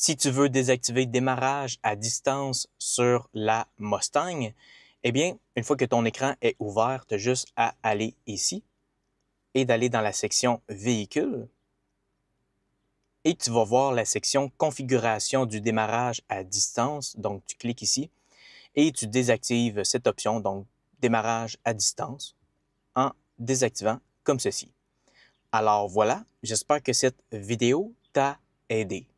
Si tu veux désactiver démarrage à distance sur la Mustang, eh bien, une fois que ton écran est ouvert, tu as juste à aller ici et d'aller dans la section Véhicule. Et tu vas voir la section Configuration du démarrage à distance. Donc, tu cliques ici et tu désactives cette option, donc démarrage à distance, en désactivant comme ceci. Alors voilà, j'espère que cette vidéo t'a aidé.